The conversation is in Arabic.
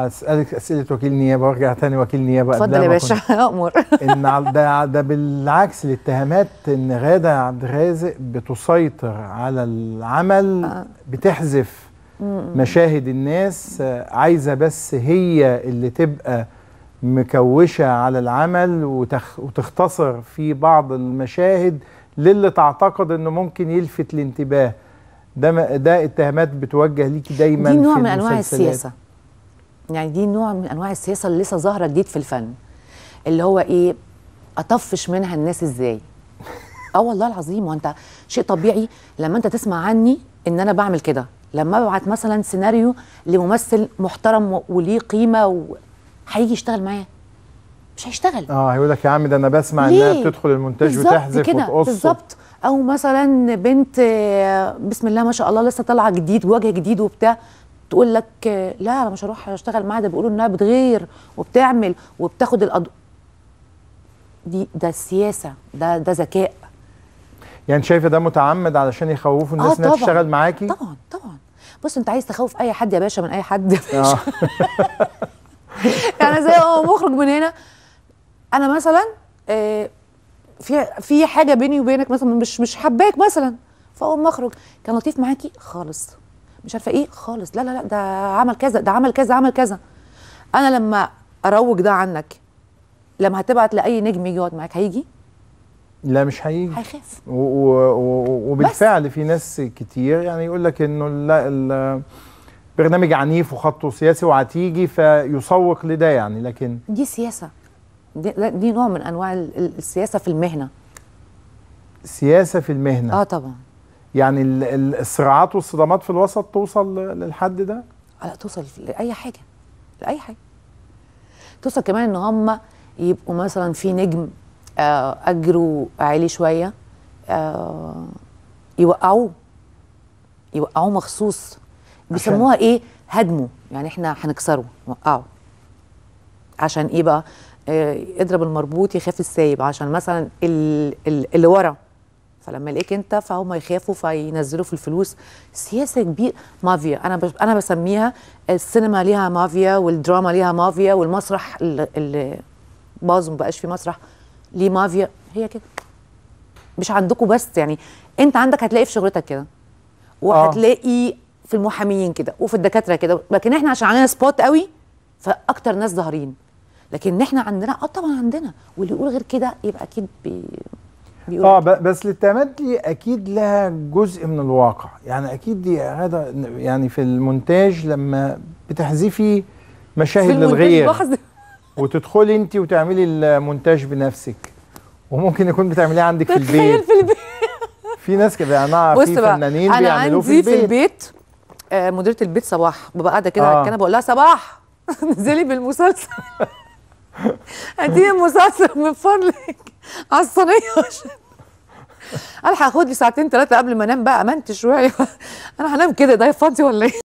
اسالك اسئله وكيل نيابه وارجع تاني وكيل نيابه اتفضل يا باشا امر ان ده ده بالعكس الاتهامات ان غاده عبد الرازق بتسيطر على العمل آه. بتحذف مشاهد الناس عايزه بس هي اللي تبقى مكوشه على العمل وتخ وتختصر في بعض المشاهد للي تعتقد انه ممكن يلفت الانتباه ده ده اتهامات بتوجه ليكي دايما دي نوع من انواع السياسه يعني دي نوع من انواع السياسه اللي لسه ظاهره جديد في الفن اللي هو ايه اطفش منها الناس ازاي اه والله العظيم وانت شيء طبيعي لما انت تسمع عني ان انا بعمل كده لما ابعت مثلا سيناريو لممثل محترم وليه قيمه وهيجي هيجي يشتغل معايا مش هيشتغل اه هيقول لك يا عم ده انا بسمع انها بتدخل المونتاج وتحذف كده بالظبط او مثلا بنت آه، بسم الله ما شاء الله لسه طالعه جديد وجه جديد وبتاع تقول لك لا انا مش هروح اشتغل معاها ده بيقولوا انها بتغير وبتعمل وبتاخد الأض... دي ده سياسه ده ده ذكاء يعني شايفه ده متعمد علشان يخوفوا الناس آه انها تشتغل معاكي طبعا طبعا بص انت عايز تخوف اي حد يا باشا من اي حد يا آه. باشا يعني زي ما مخرج من هنا انا مثلا آه، في في حاجه بيني وبينك مثلا مش مش حباك مثلا فاقوم اخرج كان لطيف معاكي خالص مش عارفه ايه خالص لا لا لا ده عمل كذا ده عمل كذا عمل كذا انا لما اروج ده عنك لما هتبعت لاي نجم يجي يقعد معاك هيجي لا مش هيجي هيخاف وبالفعل في ناس كتير يعني يقول لك انه لا البرنامج عنيف وخطه سياسي وهتيجي فيسوق لده يعني لكن دي سياسه دي, دي نوع من انواع السياسه في المهنه سياسه في المهنه اه طبعا يعني الصراعات والصدامات في الوسط توصل للحد ده لا توصل لاي حاجه لاي حاجه توصل كمان ان هم يبقوا مثلا في نجم آه، اجره عالي شويه آه، يوقعوه يوقعوه مخصوص بيسموها ايه هدمه يعني احنا هنكسره نوقعه عشان ايه بقى اضرب آه، المربوط يخاف السايب عشان مثلا اللي ورا فلما الاقيك انت فهم يخافوا فينزلوا في الفلوس سياسه كبير مافيا انا انا بسميها السينما ليها مافيا والدراما ليها مافيا والمسرح اللي باظ مبقاش في مسرح ليه مافيا هي كده مش عندكم بس يعني انت عندك هتلاقي في شغلتك كده وهتلاقي آه. في المحاميين كده وفي الدكاتره كده لكن احنا عشان عندنا سبوت قوي فاكتر ناس ظاهرين لكن احنا عندنا اه طبعا عندنا واللي يقول غير كده يبقى اكيد بي بيقول اه بس للتمدي اكيد لها جزء من الواقع يعني اكيد دي هذا يعني في المونتاج لما بتحذفي مشاهد للغير وتدخلي انت وتعملي المونتاج بنفسك وممكن يكون بتعمليه عندك في البيت في البيت في ناس كده انا في فنانين أنا بيعملوه في البيت في البيت آه مديره البيت صباح ببقى قاعده كده آه. على الكنبه بقول لها صباح نزلي بالمسلسل هاتيني المسلسل من فضلك على الصينيه الحق خد لي ساعتين ثلاثه قبل ما انام بقى امنت شويه انا هنام كده ده فاضي ولا ايه